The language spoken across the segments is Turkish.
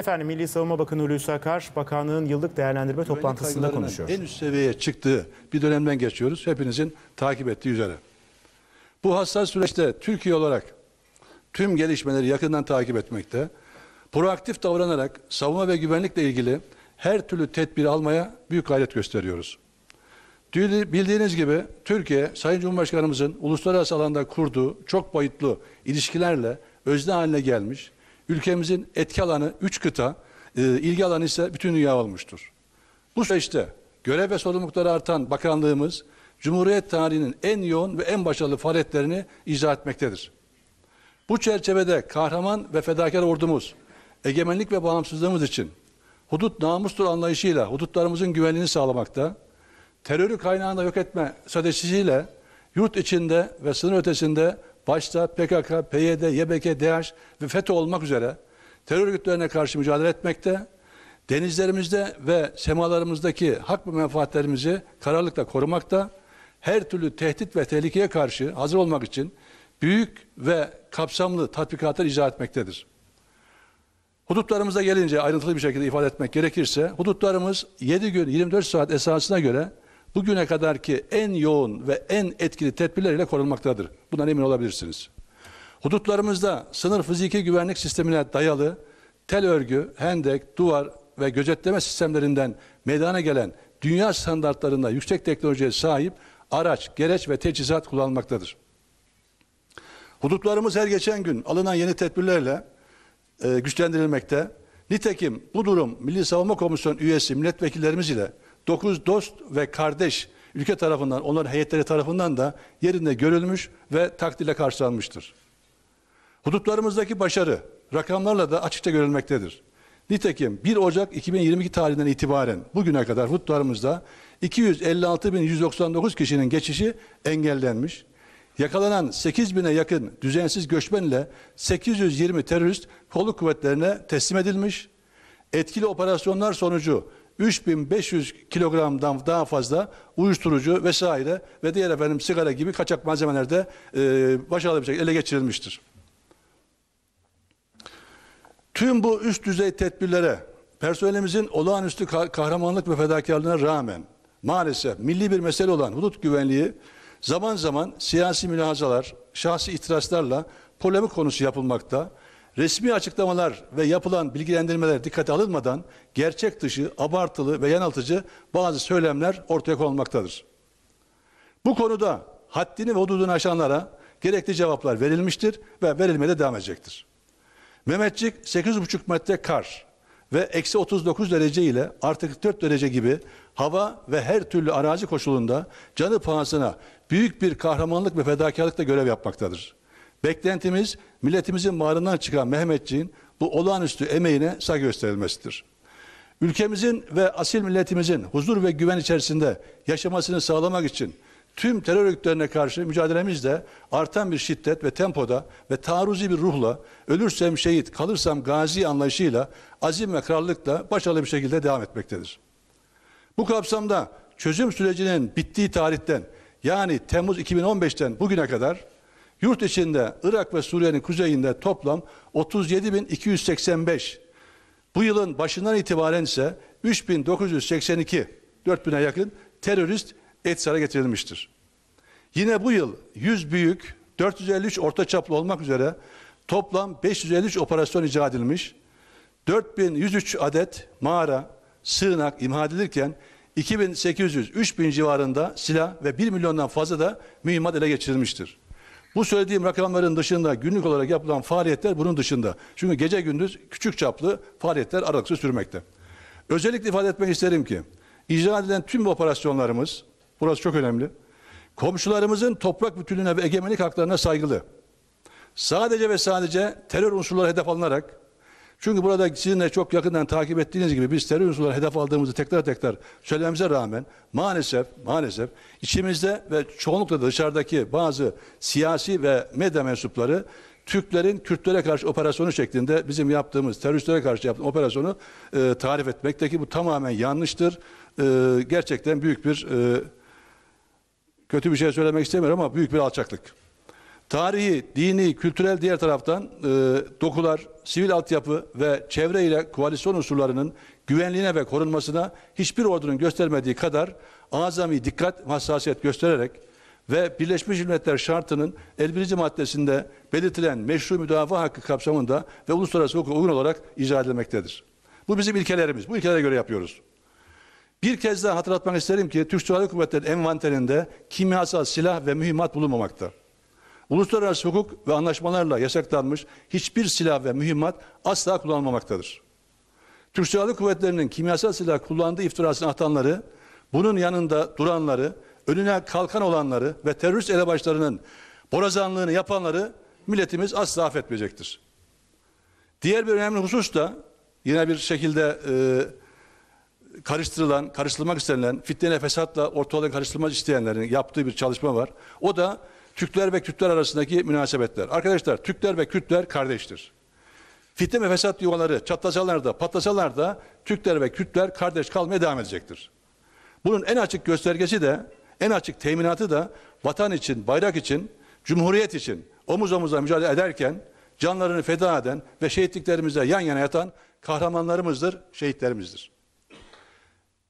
Efendim Milli Savunma Bakanı Hulusi Akar, bakanlığın yıllık değerlendirme toplantısında konuşuyor. En üst seviyeye çıktığı bir dönemden geçiyoruz. Hepinizin takip ettiği üzere. Bu hassas süreçte Türkiye olarak tüm gelişmeleri yakından takip etmekte, proaktif davranarak savunma ve güvenlikle ilgili her türlü tedbir almaya büyük gayret gösteriyoruz. Bildiğiniz gibi Türkiye, Sayın Cumhurbaşkanımızın uluslararası alanda kurduğu çok boyutlu ilişkilerle özne haline gelmiş, Ülkemizin etki alanı 3 kıta, e, ilgi alanı ise bütün dünya olmuştur. Bu süreçte görev ve sorumlulukları artan bakanlığımız, Cumhuriyet tarihinin en yoğun ve en başarılı faaliyetlerini icra etmektedir. Bu çerçevede kahraman ve fedakar ordumuz, egemenlik ve bağımsızlığımız için hudut namustur anlayışıyla hudutlarımızın güvenliğini sağlamakta, terörü kaynağında yok etme stratejisiyle yurt içinde ve sınır ötesinde başta PKK, PYD, YBK, DH ve FETÖ olmak üzere terör örgütlerine karşı mücadele etmekte, denizlerimizde ve semalarımızdaki hak ve menfaatlerimizi kararlılıkla korumakta, her türlü tehdit ve tehlikeye karşı hazır olmak için büyük ve kapsamlı tatbikatlar icra etmektedir. Hudutlarımıza gelince ayrıntılı bir şekilde ifade etmek gerekirse, hudutlarımız 7 gün 24 saat esasına göre bugüne kadarki en yoğun ve en etkili tedbirler ile korunmaktadır. Bundan emin olabilirsiniz. Hudutlarımızda sınır fiziki güvenlik sistemine dayalı tel örgü, hendek, duvar ve gözetleme sistemlerinden meydana gelen dünya standartlarında yüksek teknolojiye sahip araç, gereç ve teçhizat kullanılmaktadır. Hudutlarımız her geçen gün alınan yeni tedbirlerle e, güçlendirilmekte. Nitekim bu durum Milli Savunma Komisyonu üyesi milletvekillerimiz ile 9 dost ve kardeş ülke tarafından, onların heyetleri tarafından da yerinde görülmüş ve takdirle karşılanmıştır. Hudutlarımızdaki başarı rakamlarla da açıkça görülmektedir. Nitekim 1 Ocak 2022 tarihinden itibaren bugüne kadar hudutlarımızda 256.199 kişinin geçişi engellenmiş. Yakalanan 8.000'e yakın düzensiz göçmenle 820 terörist kolluk kuvvetlerine teslim edilmiş. Etkili operasyonlar sonucu 3500 kilogramdan daha fazla uyuşturucu vesaire ve diğer efendim sigara gibi kaçak malzemelerde e, başarılı bir şekilde ele geçirilmiştir. Tüm bu üst düzey tedbirlere personelimizin olağanüstü kahramanlık ve fedakarlığına rağmen maalesef milli bir mesele olan hudut güvenliği zaman zaman siyasi münazalar, şahsi itirazlarla polemik konusu yapılmakta. Resmi açıklamalar ve yapılan bilgilendirmeler dikkate alınmadan gerçek dışı, abartılı ve yanıltıcı bazı söylemler ortaya konulmaktadır. Bu konuda haddini ve hududunu aşanlara gerekli cevaplar verilmiştir ve verilmeye de devam edecektir. Mehmetçik 8,5 metre kar ve eksi 39 derece ile artı 4 derece gibi hava ve her türlü arazi koşulunda canı pahasına büyük bir kahramanlık ve fedakarlıkla görev yapmaktadır. Beklentimiz milletimizin bağrından çıkan Mehmetçiğin bu olağanüstü emeğine saygı gösterilmesidir. Ülkemizin ve asil milletimizin huzur ve güven içerisinde yaşamasını sağlamak için tüm terör örgütlerine karşı mücadelemizde artan bir şiddet ve tempoda ve taarruzi bir ruhla ölürsem şehit kalırsam gazi anlayışıyla azim ve kararlılıkla başarılı bir şekilde devam etmektedir. Bu kapsamda çözüm sürecinin bittiği tarihten yani Temmuz 2015'ten bugüne kadar Yurt içinde Irak ve Suriye'nin kuzeyinde toplam 37.285. Bu yılın başından itibaren ise 3982, 4000'e yakın terörist Etsar'a getirilmiştir. Yine bu yıl 100 büyük, 453 orta çaplı olmak üzere toplam 553 operasyon icra edilmiş, 4103 adet mağara, sığınak imha edilirken 2800-3000 civarında silah ve 1 milyondan fazla da mühimmat ele geçirilmiştir. Bu söylediğim rakamların dışında günlük olarak yapılan faaliyetler bunun dışında. Çünkü gece gündüz küçük çaplı faaliyetler aralıksız sürmekte. Özellikle ifade etmek isterim ki icra edilen tüm operasyonlarımız, burası çok önemli, komşularımızın toprak bütünlüğüne ve egemenlik haklarına saygılı. Sadece ve sadece terör unsurları hedef alınarak çünkü burada sizin de çok yakından takip ettiğiniz gibi biz terör unsurları hedef aldığımızı tekrar tekrar söylememize rağmen maalesef maalesef içimizde ve çoğunlukla da dışarıdaki bazı siyasi ve medya mensupları Türklerin Kürtlere karşı operasyonu şeklinde bizim yaptığımız teröristlere karşı yaptığımız operasyonu e, tarif etmekteki bu tamamen yanlıştır. E, gerçekten büyük bir e, kötü bir şey söylemek istemiyorum ama büyük bir alçaklık. Tarihi, dini, kültürel diğer taraftan e, dokular, sivil altyapı ve çevre ile koalisyon unsurlarının güvenliğine ve korunmasına hiçbir ordunun göstermediği kadar azami dikkat ve hassasiyet göstererek ve Birleşmiş Milletler Şartı'nın 51. maddesinde belirtilen meşru müdafaa hakkı kapsamında ve uluslararası hukuka uygun olarak icra edilmektedir. Bu bizim ilkelerimiz. Bu ilkelere göre yapıyoruz. Bir kez daha hatırlatmak isterim ki Türk Silahlı Kuvvetleri envanterinde kimyasal silah ve mühimmat bulunmamakta. Uluslararası hukuk ve anlaşmalarla yasaklanmış hiçbir silah ve mühimmat asla kullanılmamaktadır. Türk Silahlı Kuvvetleri'nin kimyasal silah kullandığı iftirasını atanları, bunun yanında duranları, önüne kalkan olanları ve terörist elebaşlarının borazanlığını yapanları milletimiz asla affetmeyecektir. Diğer bir önemli husus da yine bir şekilde e, karıştırılan, karıştırılmak istenilen, fitne fesatla ortalığı karıştırmak isteyenlerin yaptığı bir çalışma var. O da Türkler ve Kürtler arasındaki münasebetler. Arkadaşlar Türkler ve Kürtler kardeştir. Fitne ve fesat yuvaları çatlasalar da patlasalar da Türkler ve Kürtler kardeş kalmaya devam edecektir. Bunun en açık göstergesi de en açık teminatı da vatan için, bayrak için, cumhuriyet için omuz omuza mücadele ederken canlarını feda eden ve şehitliklerimize yan yana yatan kahramanlarımızdır, şehitlerimizdir.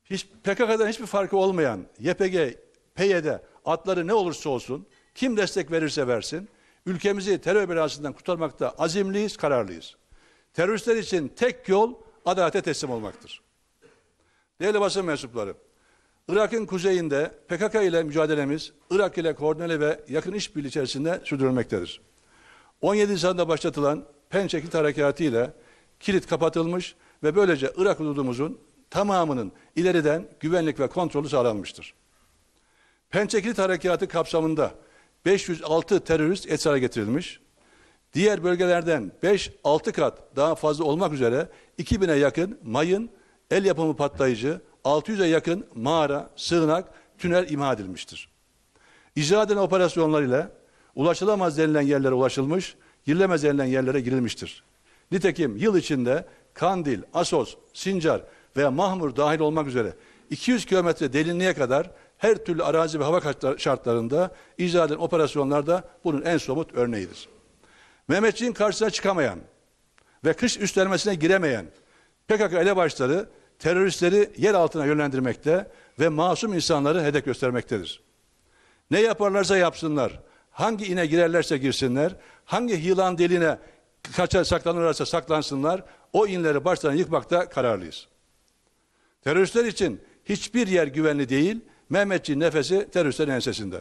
Hiç PKK'dan hiçbir farkı olmayan YPG, PYD adları ne olursa olsun kim destek verirse versin. Ülkemizi terör belasından kurtarmakta azimliyiz, kararlıyız. Teröristler için tek yol adalete teslim olmaktır. Değerli basın mensupları, Irak'ın kuzeyinde PKK ile mücadelemiz Irak ile koordineli ve yakın işbirliği içerisinde sürdürülmektedir. 17 Nisan'da başlatılan Pençe Kilit Harekatı ile kilit kapatılmış ve böylece Irak hududumuzun tamamının ileriden güvenlik ve kontrolü sağlanmıştır. Pençe Kilit Harekatı kapsamında 506 terörist esara getirilmiş. Diğer bölgelerden 5-6 kat daha fazla olmak üzere 2000'e yakın mayın, el yapımı patlayıcı, 600'e yakın mağara, sığınak, tünel imha edilmiştir. İcra edilen operasyonlarıyla ulaşılamaz denilen yerlere ulaşılmış, girilemez denilen yerlere girilmiştir. Nitekim yıl içinde Kandil, Asos, Sincar ve Mahmur dahil olmak üzere 200 kilometre derinliğe kadar her türlü arazi ve hava şartlarında icra edilen operasyonlarda bunun en somut örneğidir. Mehmetçiğin karşısına çıkamayan ve kış üstlenmesine giremeyen PKK elebaşları teröristleri yer altına yönlendirmekte ve masum insanları hedef göstermektedir. Ne yaparlarsa yapsınlar, hangi ine girerlerse girsinler, hangi yılan deliğine kaçar saklanırlarsa saklansınlar, o inleri baştan yıkmakta kararlıyız. Teröristler için hiçbir yer güvenli değil, Mehmetçiğin nefesi teröristlerin ensesinde.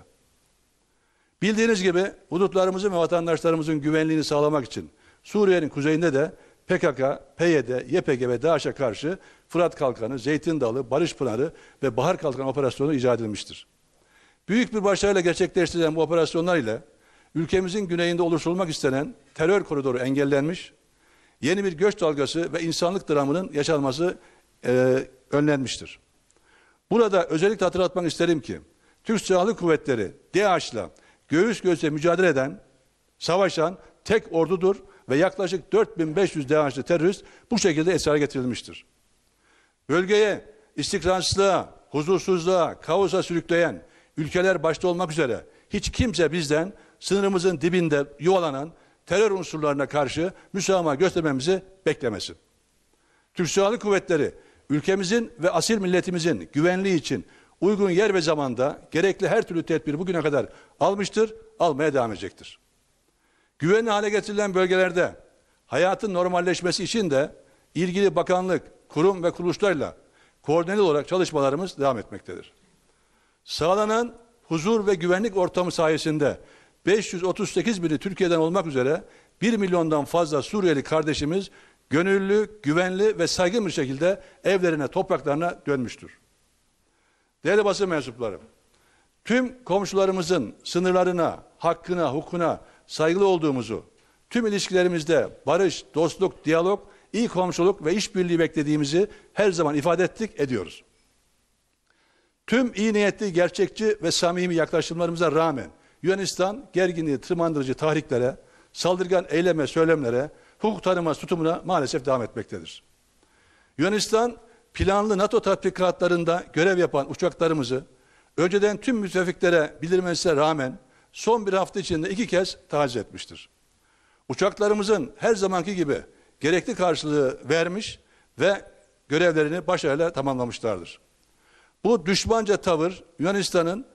Bildiğiniz gibi hudutlarımızın ve vatandaşlarımızın güvenliğini sağlamak için Suriye'nin kuzeyinde de PKK, PYD, YPG ve DAEŞ'e karşı Fırat Kalkanı, Zeytin Dalı, Barış Pınarı ve Bahar Kalkanı operasyonu icat edilmiştir. Büyük bir başarıyla gerçekleştirilen bu operasyonlar ile ülkemizin güneyinde oluşturulmak istenen terör koridoru engellenmiş, yeni bir göç dalgası ve insanlık dramının yaşanması e, önlenmiştir. Burada özellikle hatırlatmak isterim ki Türk Silahlı Kuvvetleri DEAŞ'la göğüs göğüse mücadele eden, savaşan tek ordudur ve yaklaşık 4500 DEAŞlı terörist bu şekilde esara getirilmiştir. Bölgeye istikrarsızlığa, huzursuzluğa, kaosa sürükleyen ülkeler başta olmak üzere hiç kimse bizden sınırımızın dibinde yuvalanan terör unsurlarına karşı müsamaha göstermemizi beklemesin. Türk Silahlı Kuvvetleri ülkemizin ve asil milletimizin güvenliği için uygun yer ve zamanda gerekli her türlü tedbir bugüne kadar almıştır, almaya devam edecektir. Güvenli hale getirilen bölgelerde hayatın normalleşmesi için de ilgili bakanlık, kurum ve kuruluşlarla koordineli olarak çalışmalarımız devam etmektedir. Sağlanan huzur ve güvenlik ortamı sayesinde 538 bini Türkiye'den olmak üzere 1 milyondan fazla Suriyeli kardeşimiz gönüllü, güvenli ve saygın bir şekilde evlerine, topraklarına dönmüştür. Değerli basın mensuplarım, tüm komşularımızın sınırlarına, hakkına, hukukuna saygılı olduğumuzu, tüm ilişkilerimizde barış, dostluk, diyalog, iyi komşuluk ve işbirliği beklediğimizi her zaman ifade ettik, ediyoruz. Tüm iyi niyetli, gerçekçi ve samimi yaklaşımlarımıza rağmen Yunanistan gerginliği tırmandırıcı tahriklere, saldırgan eyleme, söylemlere, hukuk tanımaz tutumuna maalesef devam etmektedir. Yunanistan planlı NATO tatbikatlarında görev yapan uçaklarımızı önceden tüm müttefiklere bildirmesine rağmen son bir hafta içinde iki kez taciz etmiştir. Uçaklarımızın her zamanki gibi gerekli karşılığı vermiş ve görevlerini başarıyla tamamlamışlardır. Bu düşmanca tavır Yunanistan'ın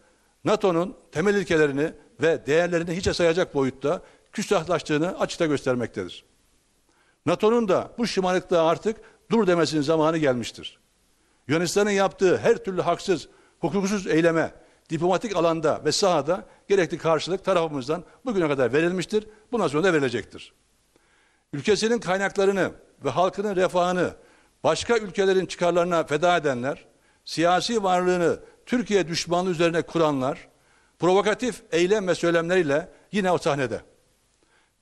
NATO'nun temel ilkelerini ve değerlerini hiçe sayacak boyutta küstahlaştığını açıkta göstermektedir. NATO'nun da bu şımarıklığa artık dur demesinin zamanı gelmiştir. Yunanistan'ın yaptığı her türlü haksız, hukuksuz eyleme, diplomatik alanda ve sahada gerekli karşılık tarafımızdan bugüne kadar verilmiştir. Bundan sonra da verilecektir. Ülkesinin kaynaklarını ve halkının refahını başka ülkelerin çıkarlarına feda edenler, siyasi varlığını Türkiye düşmanlığı üzerine kuranlar, provokatif eylem ve söylemleriyle yine o sahnede.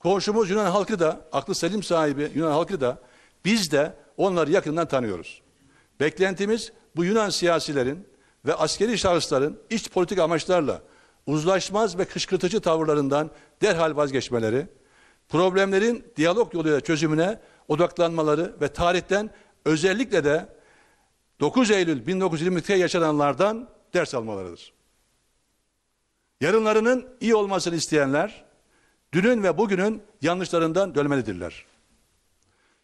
Komşumuz Yunan halkı da, aklı selim sahibi Yunan halkı da biz de onları yakından tanıyoruz. Beklentimiz bu Yunan siyasilerin ve askeri şahısların iç politik amaçlarla uzlaşmaz ve kışkırtıcı tavırlarından derhal vazgeçmeleri, problemlerin diyalog yoluyla çözümüne odaklanmaları ve tarihten özellikle de 9 Eylül 1922'de yaşananlardan ders almalarıdır. Yarınlarının iyi olmasını isteyenler, dünün ve bugünün yanlışlarından dönmelidirler.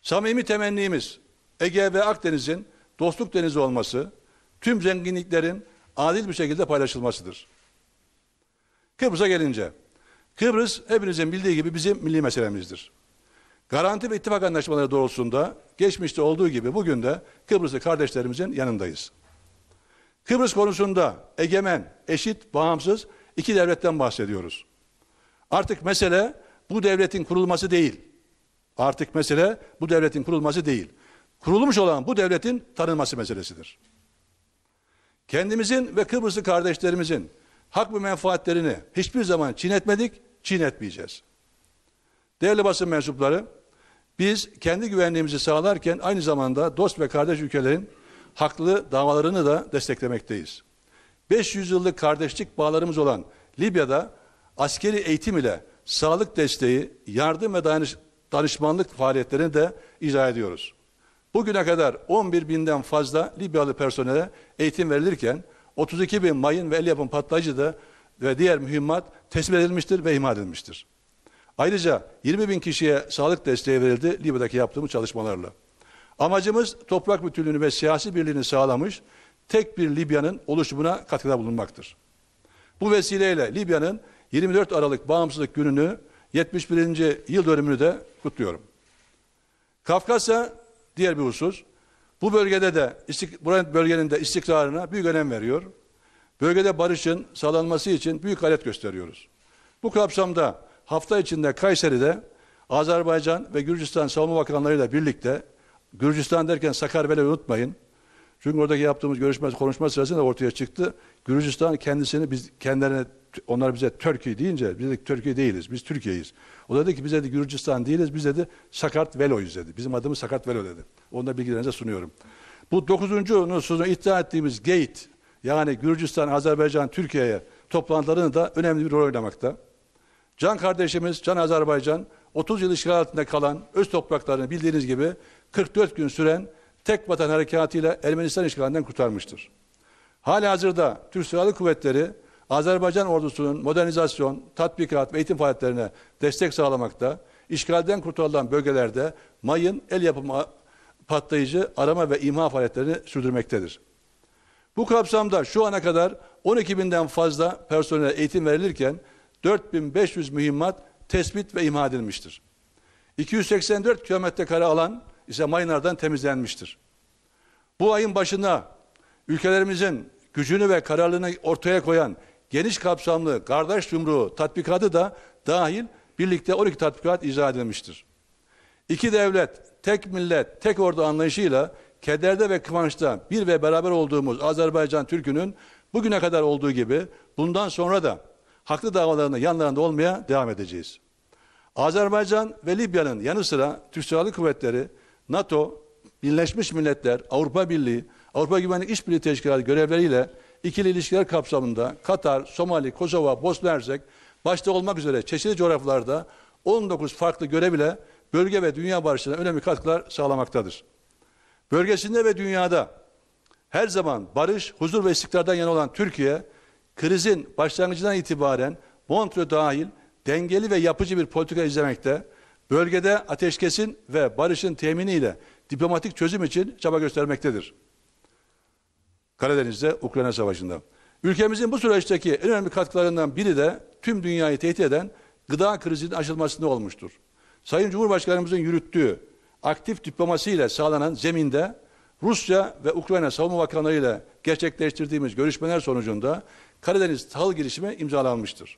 Samimi temennimiz Ege ve Akdeniz'in dostluk denizi olması, tüm zenginliklerin adil bir şekilde paylaşılmasıdır. Kıbrıs'a gelince, Kıbrıs hepinizin bildiği gibi bizim milli meselemizdir. Garanti ve ittifak anlaşmaları doğrultusunda geçmişte olduğu gibi bugün de Kıbrıslı kardeşlerimizin yanındayız. Kıbrıs konusunda egemen, eşit, bağımsız iki devletten bahsediyoruz. Artık mesele bu devletin kurulması değil. Artık mesele bu devletin kurulması değil. Kurulmuş olan bu devletin tanınması meselesidir. Kendimizin ve Kıbrıslı kardeşlerimizin hak ve menfaatlerini hiçbir zaman çiğnetmedik, çiğnetmeyeceğiz. Değerli basın mensupları, biz kendi güvenliğimizi sağlarken aynı zamanda dost ve kardeş ülkelerin haklı davalarını da desteklemekteyiz. 500 yıllık kardeşlik bağlarımız olan Libya'da askeri eğitim ile sağlık desteği, yardım ve danış, danışmanlık faaliyetlerini de izah ediyoruz. Bugüne kadar 11 binden fazla Libyalı personele eğitim verilirken 32 bin mayın ve el yapım patlayıcı da ve diğer mühimmat teslim edilmiştir ve imha edilmiştir. Ayrıca 20 bin kişiye sağlık desteği verildi Libya'daki yaptığımız çalışmalarla. Amacımız toprak bütünlüğünü ve siyasi birliğini sağlamış tek bir Libya'nın oluşumuna katkıda bulunmaktır. Bu vesileyle Libya'nın 24 Aralık Bağımsızlık Günü'nü 71. yıl dönümünü de kutluyorum. Kafkasya diğer bir husus. Bu bölgede de buranın bölgenin de istikrarına büyük önem veriyor. Bölgede barışın sağlanması için büyük gayret gösteriyoruz. Bu kapsamda hafta içinde Kayseri'de Azerbaycan ve Gürcistan Savunma Bakanlarıyla birlikte Gürcistan derken Sakaryalı unutmayın. Çünkü oradaki yaptığımız görüşme konuşma sırasında ortaya çıktı. Gürcistan kendisini biz kendilerine onlar bize Türkiye deyince biz de Türkiye değiliz. Biz Türkiye'yiz. O da dedi ki bize de Gürcistan değiliz. Biz dedi Sakart Velo'yuz dedi. Bizim adımız Sakart Velo dedi. Onu da bilgilerinize sunuyorum. Bu dokuzuncu nüfusunu iddia ettiğimiz GATE yani Gürcistan, Azerbaycan, Türkiye'ye toplantılarını da önemli bir rol oynamakta. Can kardeşimiz Can Azerbaycan 30 yıl işgal altında kalan öz topraklarını bildiğiniz gibi 44 gün süren tek vatan harekatıyla Ermenistan işgalinden kurtarmıştır. Hali hazırda Türk Silahlı Kuvvetleri Azerbaycan ordusunun modernizasyon, tatbikat ve eğitim faaliyetlerine destek sağlamakta, işgalden kurtarılan bölgelerde mayın el yapımı patlayıcı arama ve imha faaliyetlerini sürdürmektedir. Bu kapsamda şu ana kadar 12 binden fazla personele eğitim verilirken 4500 mühimmat tespit ve imha edilmiştir. 284 kilometre kare alan ise mayınlardan temizlenmiştir. Bu ayın başında ülkelerimizin gücünü ve kararlılığını ortaya koyan geniş kapsamlı kardeş yumruğu tatbikatı da dahil birlikte 12 tatbikat icra edilmiştir. İki devlet, tek millet, tek ordu anlayışıyla kederde ve kıvançta bir ve beraber olduğumuz Azerbaycan Türk'ünün bugüne kadar olduğu gibi bundan sonra da haklı davalarını yanlarında olmaya devam edeceğiz. Azerbaycan ve Libya'nın yanı sıra Türk Silahlı Kuvvetleri, NATO, Birleşmiş Milletler, Avrupa Birliği, Avrupa Güvenlik İşbirliği Teşkilatı görevleriyle ikili ilişkiler kapsamında Katar, Somali, Kosova, Bosna Hersek başta olmak üzere çeşitli coğrafyalarda 19 farklı görevle bölge ve dünya barışına önemli katkılar sağlamaktadır. Bölgesinde ve dünyada her zaman barış, huzur ve istikrardan yana olan Türkiye, krizin başlangıcından itibaren Montreux dahil dengeli ve yapıcı bir politika izlemekte, bölgede ateşkesin ve barışın teminiyle diplomatik çözüm için çaba göstermektedir. Karadeniz'de Ukrayna Savaşı'nda. Ülkemizin bu süreçteki en önemli katkılarından biri de tüm dünyayı tehdit eden gıda krizinin aşılmasında olmuştur. Sayın Cumhurbaşkanımızın yürüttüğü aktif diplomasiyle sağlanan zeminde Rusya ve Ukrayna Savunma Bakanları ile gerçekleştirdiğimiz görüşmeler sonucunda Karadeniz tahıl girişimi imzalanmıştır.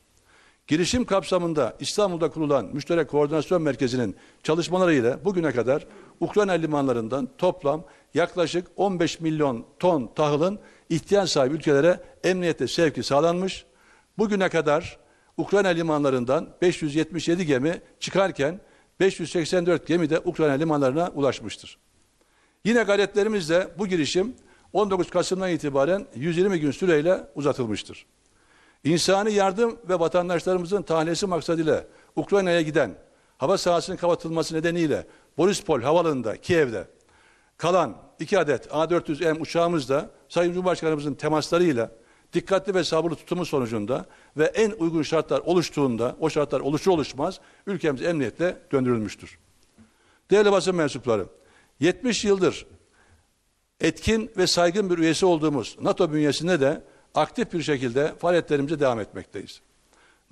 Girişim kapsamında İstanbul'da kurulan Müşterek Koordinasyon Merkezi'nin çalışmaları ile bugüne kadar Ukrayna limanlarından toplam yaklaşık 15 milyon ton tahılın ihtiyaç sahibi ülkelere emniyete sevki sağlanmış. Bugüne kadar Ukrayna limanlarından 577 gemi çıkarken 584 gemi de Ukrayna limanlarına ulaşmıştır. Yine gayretlerimizle bu girişim 19 Kasım'dan itibaren 120 gün süreyle uzatılmıştır. İnsani yardım ve vatandaşlarımızın tahliyesi maksadıyla Ukrayna'ya giden hava sahasının kapatılması nedeniyle Borispol Havalanı'nda Kiev'de kalan iki adet A400M uçağımız da Sayın Cumhurbaşkanımızın temaslarıyla dikkatli ve sabırlı tutumu sonucunda ve en uygun şartlar oluştuğunda o şartlar oluşu oluşmaz ülkemiz emniyetle döndürülmüştür. Değerli basın mensupları 70 yıldır etkin ve saygın bir üyesi olduğumuz NATO bünyesinde de aktif bir şekilde faaliyetlerimize devam etmekteyiz.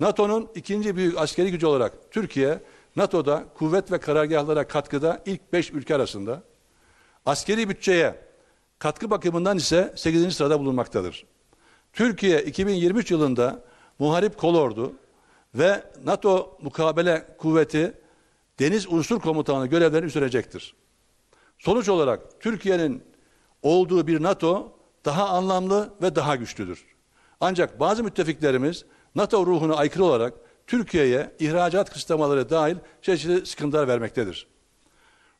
NATO'nun ikinci büyük askeri gücü olarak Türkiye, NATO'da kuvvet ve karargahlara katkıda ilk beş ülke arasında, Askeri bütçeye katkı bakımından ise 8. sırada bulunmaktadır. Türkiye 2023 yılında muharip kolordu ve NATO mukabele kuvveti deniz unsur komutanı görevlerini üstlenecektir. Sonuç olarak Türkiye'nin olduğu bir NATO daha anlamlı ve daha güçlüdür. Ancak bazı müttefiklerimiz NATO ruhuna aykırı olarak Türkiye'ye ihracat kısıtlamaları dahil çeşitli sıkıntılar vermektedir.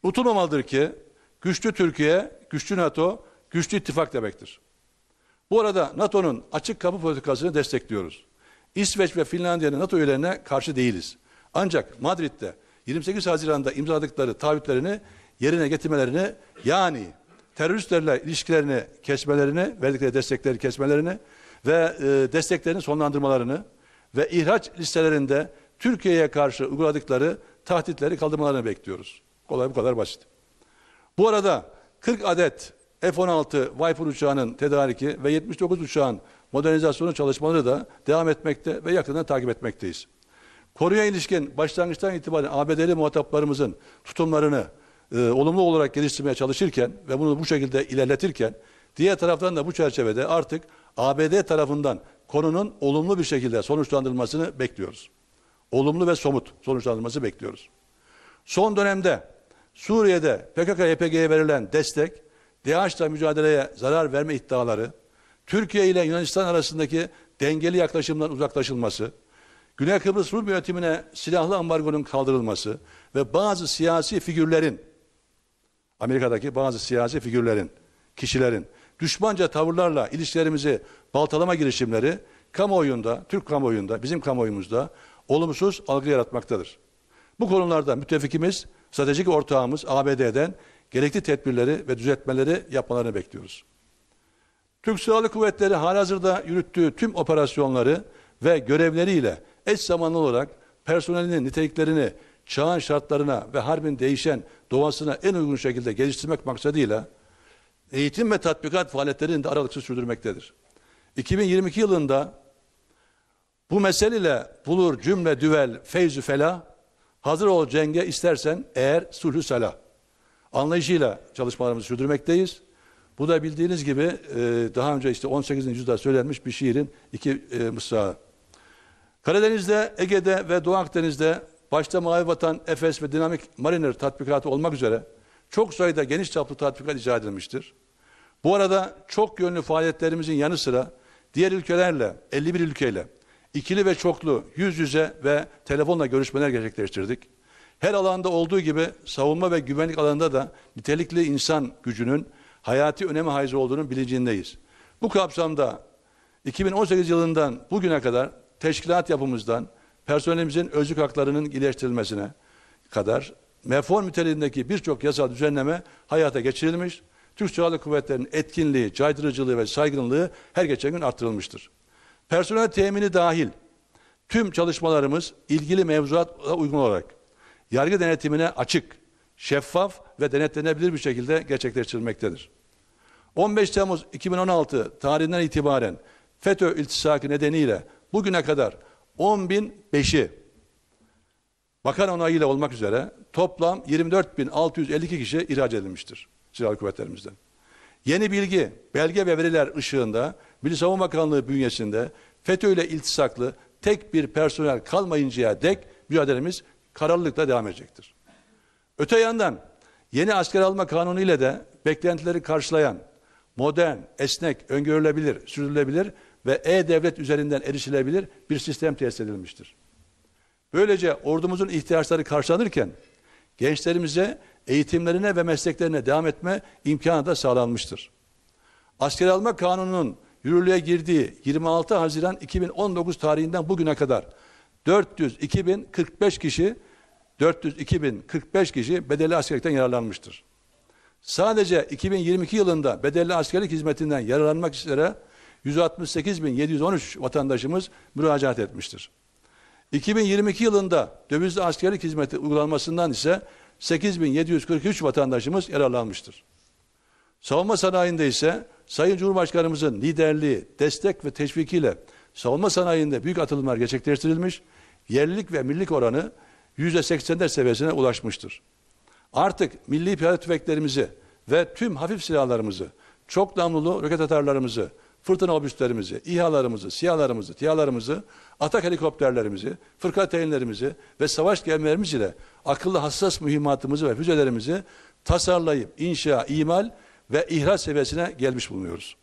Unutulmamalıdır ki Güçlü Türkiye, güçlü NATO, güçlü ittifak demektir. Bu arada NATO'nun açık kapı politikasını destekliyoruz. İsveç ve Finlandiya'nın NATO üyelerine karşı değiliz. Ancak Madrid'de 28 Haziran'da imzaladıkları taahhütlerini yerine getirmelerini yani teröristlerle ilişkilerini kesmelerini, verdikleri destekleri kesmelerini ve e, desteklerini sonlandırmalarını ve ihraç listelerinde Türkiye'ye karşı uyguladıkları tahditleri kaldırmalarını bekliyoruz. Kolay bu kadar basit. Bu arada 40 adet F-16 Viper uçağının tedariki ve 79 uçağın modernizasyonu çalışmaları da devam etmekte ve yakından takip etmekteyiz. Konuya ilişkin başlangıçtan itibaren ABD'li muhataplarımızın tutumlarını e, olumlu olarak geliştirmeye çalışırken ve bunu bu şekilde ilerletirken diğer taraftan da bu çerçevede artık ABD tarafından konunun olumlu bir şekilde sonuçlandırılmasını bekliyoruz. Olumlu ve somut sonuçlandırılması bekliyoruz. Son dönemde Suriye'de PKK-YPG'ye verilen destek, DAEŞ'la mücadeleye zarar verme iddiaları, Türkiye ile Yunanistan arasındaki dengeli yaklaşımdan uzaklaşılması, Güney Kıbrıs Rum yönetimine silahlı ambargonun kaldırılması ve bazı siyasi figürlerin, Amerika'daki bazı siyasi figürlerin, kişilerin düşmanca tavırlarla ilişkilerimizi baltalama girişimleri kamuoyunda, Türk kamuoyunda, bizim kamuoyumuzda olumsuz algı yaratmaktadır. Bu konularda müttefikimiz stratejik ortağımız ABD'den gerekli tedbirleri ve düzeltmeleri yapmalarını bekliyoruz. Türk Silahlı Kuvvetleri halihazırda yürüttüğü tüm operasyonları ve görevleriyle eş zamanlı olarak personelinin niteliklerini çağın şartlarına ve harbin değişen doğasına en uygun şekilde geliştirmek maksadıyla eğitim ve tatbikat faaliyetlerini de aralıksız sürdürmektedir. 2022 yılında bu meseleyle bulur cümle düvel feyzü felah Hazır ol cenge istersen eğer sulhü sala. Anlayışıyla çalışmalarımızı sürdürmekteyiz. Bu da bildiğiniz gibi e, daha önce işte 18. yüzyılda söylenmiş bir şiirin iki e, Karadeniz'de, Ege'de ve Doğu Akdeniz'de başta Mavi Vatan, Efes ve Dinamik Mariner tatbikatı olmak üzere çok sayıda geniş çaplı tatbikat icra edilmiştir. Bu arada çok yönlü faaliyetlerimizin yanı sıra diğer ülkelerle, 51 ülkeyle İkili ve çoklu yüz yüze ve telefonla görüşmeler gerçekleştirdik. Her alanda olduğu gibi savunma ve güvenlik alanında da nitelikli insan gücünün hayati öneme haiz olduğunun bilincindeyiz. Bu kapsamda 2018 yılından bugüne kadar teşkilat yapımızdan personelimizin özlük haklarının iyileştirilmesine kadar reform niteliğindeki birçok yasal düzenleme hayata geçirilmiş. Türk Silahlı Kuvvetleri'nin etkinliği, caydırıcılığı ve saygınlığı her geçen gün artırılmıştır. Personel temini dahil tüm çalışmalarımız ilgili mevzuata uygun olarak yargı denetimine açık, şeffaf ve denetlenebilir bir şekilde gerçekleştirilmektedir. 15 Temmuz 2016 tarihinden itibaren FETÖ iltisakı nedeniyle bugüne kadar 10.005'i bakan onayıyla olmak üzere toplam 24.652 kişi ihraç edilmiştir silahlı kuvvetlerimizden. Yeni bilgi, belge ve veriler ışığında Milli Savunma Bakanlığı bünyesinde FETÖ ile iltisaklı tek bir personel kalmayıncaya dek mücadelemiz kararlılıkla devam edecektir. Öte yandan yeni asker alma kanunu ile de beklentileri karşılayan modern, esnek, öngörülebilir, sürdürülebilir ve e-devlet üzerinden erişilebilir bir sistem tesis edilmiştir. Böylece ordumuzun ihtiyaçları karşılanırken gençlerimize eğitimlerine ve mesleklerine devam etme imkanı da sağlanmıştır. Asker alma kanununun yürürlüğe girdiği 26 Haziran 2019 tarihinden bugüne kadar 402.045 kişi 402.045 kişi bedelli askerlikten yararlanmıştır. Sadece 2022 yılında bedelli askerlik hizmetinden yararlanmak üzere 168.713 vatandaşımız müracaat etmiştir. 2022 yılında dövizli askerlik hizmeti uygulanmasından ise 8.743 vatandaşımız yararlanmıştır. Savunma sanayinde ise Sayın Cumhurbaşkanımızın liderliği, destek ve teşvikiyle savunma sanayinde büyük atılımlar gerçekleştirilmiş, yerlilik ve millik oranı %80'ler seviyesine ulaşmıştır. Artık milli piyade tüfeklerimizi ve tüm hafif silahlarımızı, çok namlulu roket atarlarımızı, fırtına obüslerimizi, İHA'larımızı, SİHA'larımızı, TİHA'larımızı, atak helikopterlerimizi, fırkateynlerimizi ve savaş gemilerimiz ile akıllı hassas mühimmatımızı ve füzelerimizi tasarlayıp inşa, imal ve ihraç seviyesine gelmiş bulunuyoruz.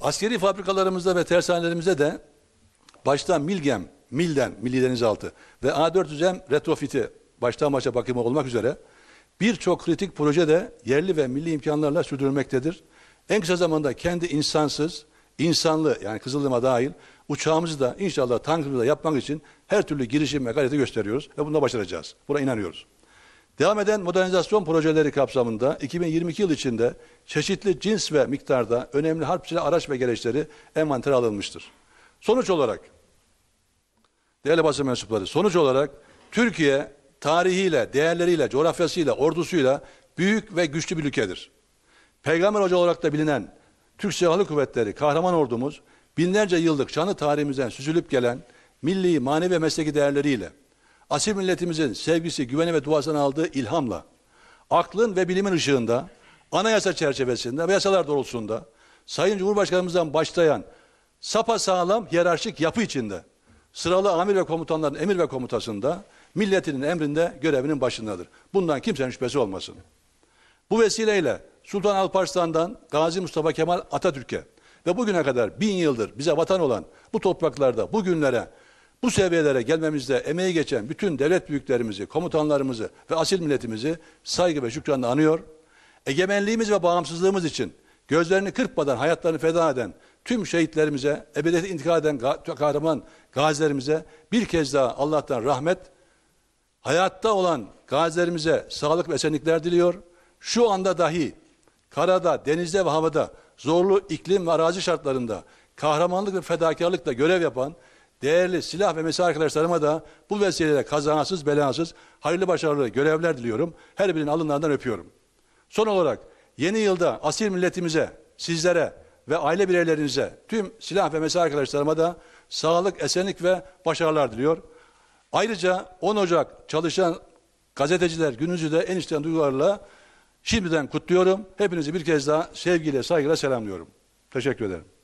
Askeri fabrikalarımızda ve tersanelerimizde de başta Milgem, Milden, Milli Denizaltı ve A400M retrofiti baştan başa bakımı olmak üzere birçok kritik proje de yerli ve milli imkanlarla sürdürülmektedir. En kısa zamanda kendi insansız, insanlı yani Kızılırma dahil uçağımızı da inşallah tankımızı da yapmak için her türlü girişim ve gayreti gösteriyoruz ve bunda başaracağız. Buna inanıyoruz. Devam eden modernizasyon projeleri kapsamında 2022 yıl içinde çeşitli cins ve miktarda önemli harp araç ve gereçleri envantere alınmıştır. Sonuç olarak değerli basın mensupları sonuç olarak Türkiye tarihiyle, değerleriyle, coğrafyasıyla, ordusuyla büyük ve güçlü bir ülkedir. Peygamber Hoca olarak da bilinen Türk Silahlı Kuvvetleri kahraman ordumuz binlerce yıllık canı tarihimizden süzülüp gelen milli, manevi ve mesleki değerleriyle, asil milletimizin sevgisi, güveni ve duasını aldığı ilhamla, aklın ve bilimin ışığında, anayasa çerçevesinde ve yasalar doğrultusunda, Sayın Cumhurbaşkanımızdan başlayan sapasağlam hiyerarşik yapı içinde, sıralı amir ve komutanların emir ve komutasında, milletinin emrinde görevinin başındadır. Bundan kimsenin şüphesi olmasın. Bu vesileyle Sultan Alparslan'dan Gazi Mustafa Kemal Atatürk'e, ve bugüne kadar bin yıldır bize vatan olan bu topraklarda bugünlere bu seviyelere gelmemizde emeği geçen bütün devlet büyüklerimizi, komutanlarımızı ve asil milletimizi saygı ve şükranla anıyor. Egemenliğimiz ve bağımsızlığımız için gözlerini kırpmadan hayatlarını feda eden tüm şehitlerimize, ebediyete intikal eden kahraman gazilerimize bir kez daha Allah'tan rahmet, hayatta olan gazilerimize sağlık ve esenlikler diliyor. Şu anda dahi karada, denizde ve havada zorlu iklim ve arazi şartlarında kahramanlık ve fedakarlıkla görev yapan değerli silah ve mesai arkadaşlarıma da bu vesileyle kazasız belasız hayırlı başarılı görevler diliyorum. Her birinin alınlarından öpüyorum. Son olarak yeni yılda asil milletimize, sizlere ve aile bireylerinize, tüm silah ve mesai arkadaşlarıma da sağlık, esenlik ve başarılar diliyor. Ayrıca 10 Ocak çalışan gazeteciler gününüzü de en içten duygularla Şimdiden kutluyorum. Hepinizi bir kez daha sevgiyle, saygıyla selamlıyorum. Teşekkür ederim.